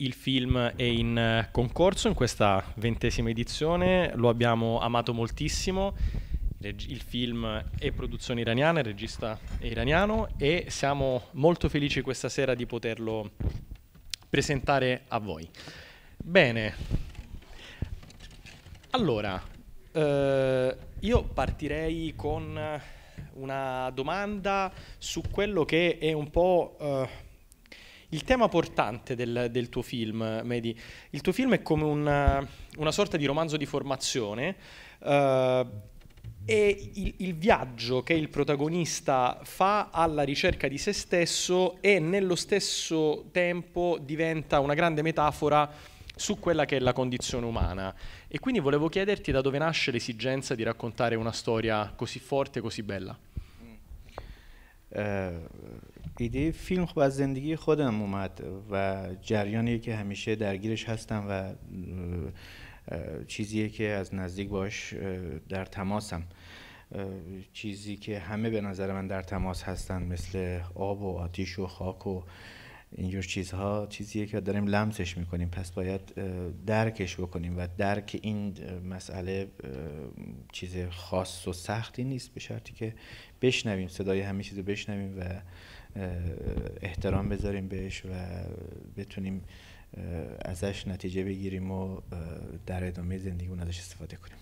il film è in eh, concorso in questa ventesima edizione, lo abbiamo amato moltissimo, il film è produzione iraniana, il regista è iraniano e siamo molto felici questa sera di poterlo presentare a voi. Bene, allora eh, io partirei con una domanda su quello che è un po'... Eh, il tema portante del, del tuo film, Medi. Il tuo film è come una, una sorta di romanzo di formazione. Uh, e il, il, viaggio che il protagonista fa alla ricerca di se stesso e nello stesso tempo diventa una grande metafora su quella che è la condizione umana. E quindi volevo chiederti da dove nasce l'esigenza di raccontare una storia così forte, così bella. Mm. Eh, ایده فیلم خب از زندگی خودم اومد و جریانی که همیشه درگیرش هستم و چیزیه که از نزدیک باش در تماسم چیزی که همه به نظر من در تماس هستن مثل آب و آتیش و خاک و اینجور چیزها چیزیه که داریم لمسش میکنیم پس باید درکش بکنیم و درک این مسئله چیز خاص و سختی نیست به شرطی که بشنویم صدای همه چیز رو بشنویم و احترام بذاریم بهش و بتونیم ازش نتیجه بگیریم و در ادامه زندگی اون ازش استفاده کنیم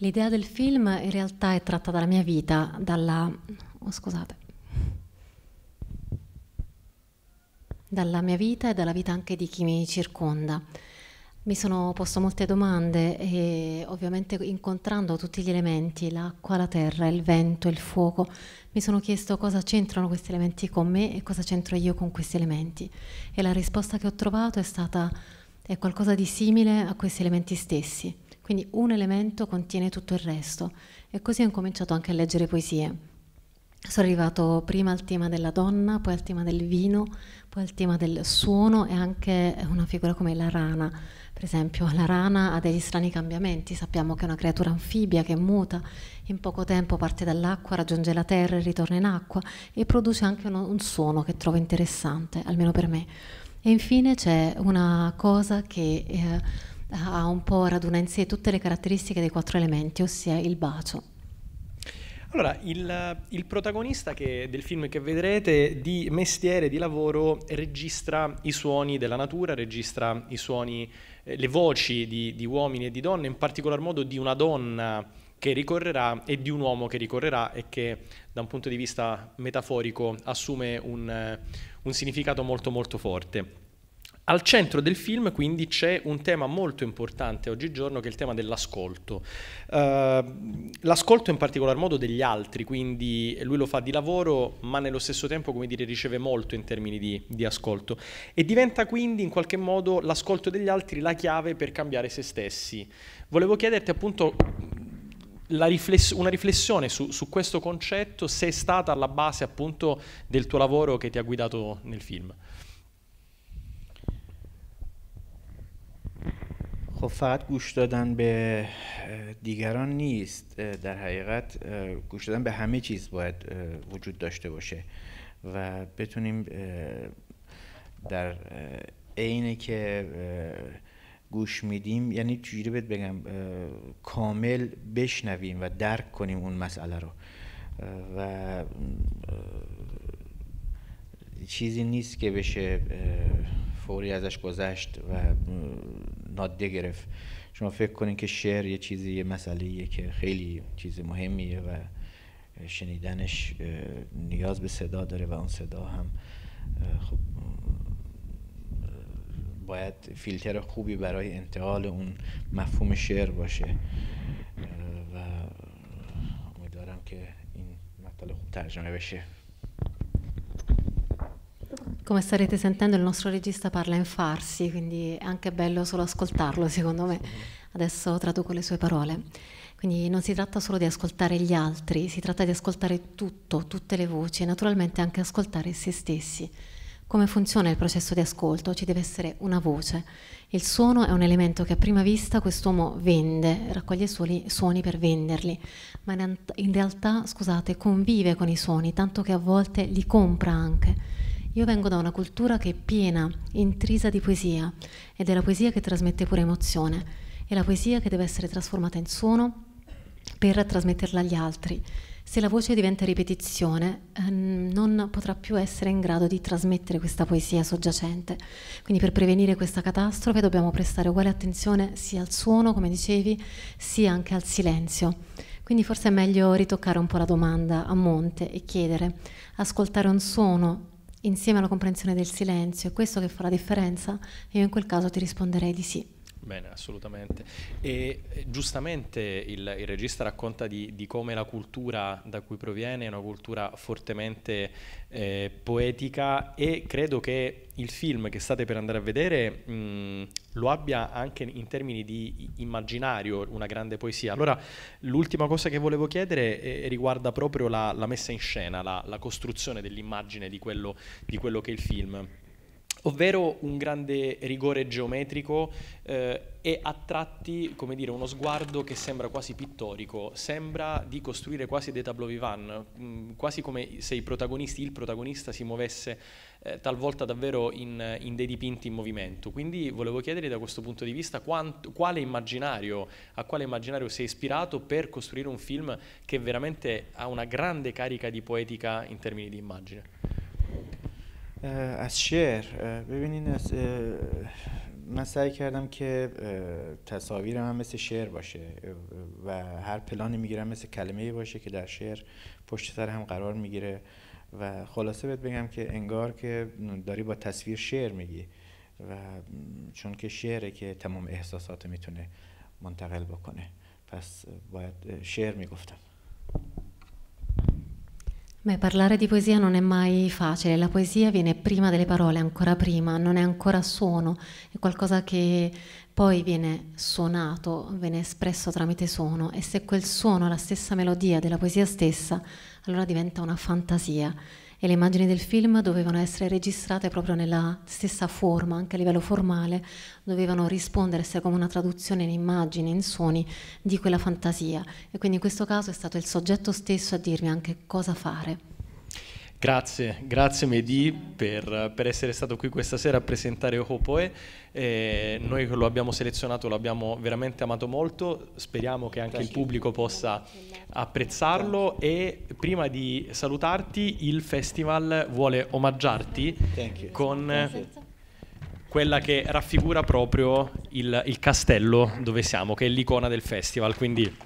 L'idea del film in realtà è tratta dalla mia vita, dalla... Oh, scusate. dalla mia vita e dalla vita anche di chi mi circonda. Mi sono posto molte domande e ovviamente incontrando tutti gli elementi, l'acqua, la terra, il vento, il fuoco, mi sono chiesto cosa c'entrano questi elementi con me e cosa c'entro io con questi elementi. E la risposta che ho trovato è stata è qualcosa di simile a questi elementi stessi. Quindi un elemento contiene tutto il resto. E così ho incominciato anche a leggere poesie sono arrivato prima al tema della donna, poi al tema del vino, poi al tema del suono e anche una figura come la rana. Per esempio, la rana ha degli strani cambiamenti, sappiamo che è una creatura anfibia che muta, in poco tempo parte dall'acqua, raggiunge la terra e ritorna in acqua e produce anche uno, un suono che trovo interessante, almeno per me. E infine c'è una cosa che eh, ha un po' raduna in sé tutte le caratteristiche dei quattro elementi, ossia il bacio. Allora, il, il protagonista che, del film che vedrete di mestiere, di lavoro, registra i suoni della natura, registra i suoni, eh, le voci di, di, uomini e di donne, in particolar modo di una donna che ricorrerà e di un uomo che ricorrerà e che da un punto di vista metaforico assume un, eh, un significato molto molto forte. Al centro del film quindi c'è un tema molto importante oggigiorno che è il tema dell'ascolto. Uh, l'ascolto in particolar modo degli altri, quindi lui lo fa di lavoro ma nello stesso tempo come dire riceve molto in termini di, di ascolto e diventa quindi in qualche modo l'ascolto degli altri la chiave per cambiare se stessi. Volevo chiederti appunto Rifless- una riflessione su, su, questo concetto, se è stata alla base appunto del tuo lavoro che ti ha guidato nel film. خب فقط گوش دادن به دیگران نیست در حقیقت گوش دادن به همه چیز باید وجود داشته باشه و بتونیم در اینه که گوش میدیم یعنی چجوری بهت بگم کامل بشنویم و درک کنیم اون مسئله رو و چیزی نیست که بشه فوری ازش گذشت و نادیده گرفت شما فکر کنین که شعر یه چیزی یه مسئله که خیلی چیز مهمیه و شنیدنش نیاز به صدا داره و اون صدا هم خب باید فیلتر خوبی برای انتقال اون مفهوم شعر باشه و امیدوارم که این مطالب خوب ترجمه بشه Come starete sentendo il nostro regista parla in farsi, quindi è anche bello solo ascoltarlo secondo me. Adesso traduco le sue parole. Quindi non si tratta solo di ascoltare gli altri, si tratta di ascoltare tutto, tutte le voci e naturalmente anche ascoltare se stessi. Come funziona il processo di ascolto? Ci deve essere una voce. Il suono è un elemento che a prima vista quest'uomo vende, raccoglie suoni, suoni per venderli, ma in realtà, scusate, convive con i suoni, tanto che a volte li compra anche io vengo da una cultura che è piena, intrisa di poesia ed è la poesia che trasmette pure emozione, è la poesia che deve essere trasformata in suono per trasmetterla agli altri. Se la voce diventa ripetizione, ehm, non potrà più essere in grado di trasmettere questa poesia soggiacente. Quindi per prevenire questa catastrofe dobbiamo prestare uguale attenzione sia al suono, come dicevi, sia anche al silenzio. Quindi forse è meglio ritoccare un po' la domanda a monte e chiedere, ascoltare un suono insieme alla comprensione del silenzio, è questo che fa la differenza? Io in quel caso ti risponderei di sì. Bene, assolutamente. E eh, giustamente il, il regista racconta di, di, come la cultura da cui proviene è una cultura fortemente eh, poetica e credo che il film che state per andare a vedere mh, lo abbia anche in termini di immaginario una grande poesia. Allora, l'ultima cosa che volevo chiedere eh, riguarda proprio la, la, messa in scena, la, la costruzione dell'immagine di, di quello che è il film ovvero un grande rigore geometrico eh, e a tratti come dire, uno sguardo che sembra quasi pittorico, sembra di costruire quasi dei tableau vivant, mh, mm, quasi come se i protagonisti, il protagonista si muovesse eh, talvolta davvero in, in, dei dipinti in movimento. Quindi volevo chiedere da questo punto di vista quanto, quale a quale immaginario si è ispirato per costruire un film che veramente ha una grande carica di poetica in termini di immagine. از شعر ببینین از من سعی کردم که تصاویر هم مثل شعر باشه و هر پلانی میگیرم مثل کلمه باشه که در شعر پشت سر هم قرار میگیره و خلاصه بهت بگم که انگار که داری با تصویر شعر میگی و چون که شعره که تمام احساسات میتونه منتقل بکنه پس باید شعر میگفتم Beh, parlare di poesia non è mai facile, la poesia viene prima delle parole, ancora prima, non è ancora suono, è qualcosa che poi viene suonato, viene espresso tramite suono e se quel suono ha la stessa melodia della poesia stessa, allora diventa una fantasia e le immagini del film dovevano essere registrate proprio nella stessa forma, anche a livello formale, dovevano rispondere, essere come una traduzione in immagini, in suoni di quella fantasia. E quindi in questo caso è stato il soggetto stesso a dirmi anche cosa fare. Grazie, grazie Mehdi per, per, essere stato qui questa sera a presentare Ohopoe. Eh, noi lo abbiamo selezionato, lo abbiamo veramente amato molto, speriamo che anche il pubblico possa apprezzarlo e prima di salutarti il festival vuole omaggiarti con quella che raffigura proprio il, il castello dove siamo, che è l'icona del festival. Quindi